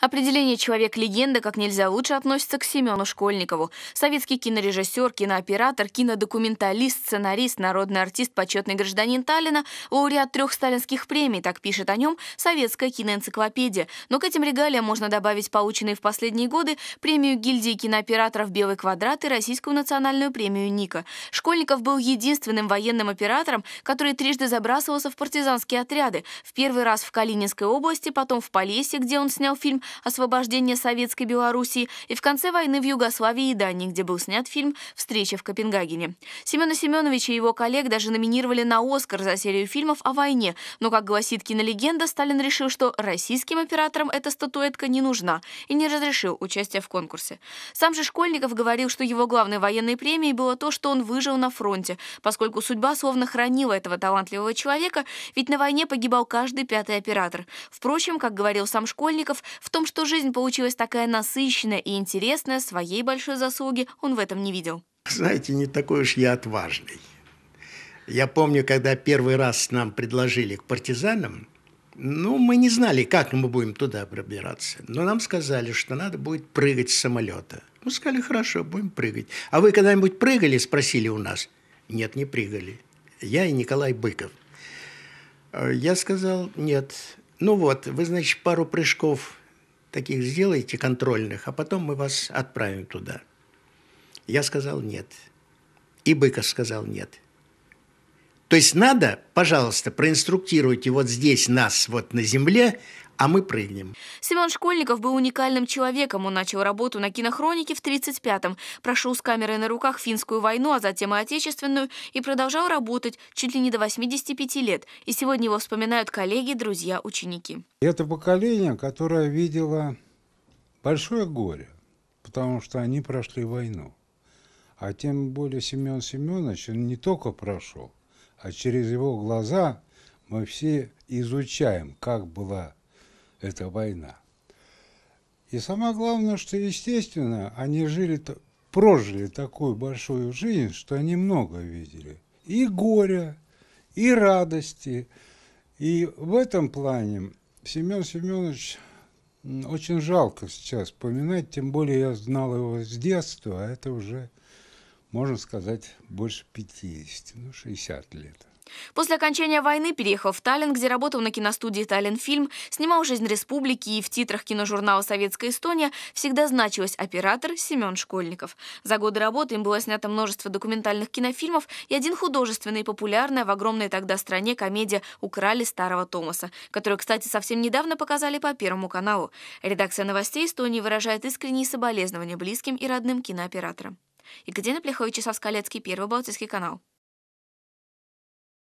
Определение «человек-легенда» как нельзя лучше относится к Семену Школьникову. Советский кинорежиссер, кинооператор, кинодокументалист, сценарист, народный артист, почетный гражданин Таллина, лауреат трех сталинских премий, так пишет о нем советская киноэнциклопедия. Но к этим регалиям можно добавить полученные в последние годы премию гильдии кинооператоров «Белый квадрат» и Российскую национальную премию «Ника». Школьников был единственным военным оператором, который трижды забрасывался в партизанские отряды. В первый раз в Калининской области, потом в Полесье, где он снял фильм освобождение Советской Белоруссии и в конце войны в Югославии и Дании, где был снят фильм «Встреча в Копенгагене». Семена Семеновича и его коллег даже номинировали на «Оскар» за серию фильмов о войне, но, как гласит кинолегенда, Сталин решил, что российским операторам эта статуэтка не нужна и не разрешил участие в конкурсе. Сам же Школьников говорил, что его главной военной премией было то, что он выжил на фронте, поскольку судьба словно хранила этого талантливого человека, ведь на войне погибал каждый пятый оператор. Впрочем, как говорил сам Школьников, в том том, что жизнь получилась такая насыщенная и интересная, своей большой заслуги он в этом не видел. Знаете, не такой уж я отважный. Я помню, когда первый раз нам предложили к партизанам, ну, мы не знали, как мы будем туда пробираться. Но нам сказали, что надо будет прыгать с самолета. Мы сказали, хорошо, будем прыгать. А вы когда-нибудь прыгали, спросили у нас? Нет, не прыгали. Я и Николай Быков. Э, я сказал, нет. Ну вот, вы, значит, пару прыжков таких сделайте контрольных, а потом мы вас отправим туда. Я сказал нет. И Быков сказал нет. То есть надо, пожалуйста, проинструктируйте вот здесь нас, вот на земле, а мы прыгнем. Семен Школьников был уникальным человеком. Он начал работу на кинохронике в 35-м, прошел с камерой на руках финскую войну, а затем и отечественную, и продолжал работать чуть ли не до 85 лет. И сегодня его вспоминают коллеги, друзья, ученики. Это поколение, которое видело большое горе, потому что они прошли войну. А тем более Семен Семенович, он не только прошел, а через его глаза мы все изучаем, как была эта война. И самое главное, что, естественно, они жили, прожили такую большую жизнь, что они много видели. И горя, и радости. И в этом плане Семен Семенович очень жалко сейчас вспоминать, тем более я знал его с детства, а это уже можно сказать, больше 50, ну, 60 лет. После окончания войны переехал в Таллин, где работал на киностудии «Таллинфильм», снимал «Жизнь республики» и в титрах киножурнала «Советская Эстония» всегда значилась оператор Семен Школьников. За годы работы им было снято множество документальных кинофильмов и один художественный и популярная в огромной тогда стране комедия «Украли старого Томаса», которую, кстати, совсем недавно показали по Первому каналу. Редакция новостей Эстонии выражает искренние соболезнования близким и родным кинооператорам. Екатерина Плехович, Часовская, Лецкий, Первый Балтийский канал.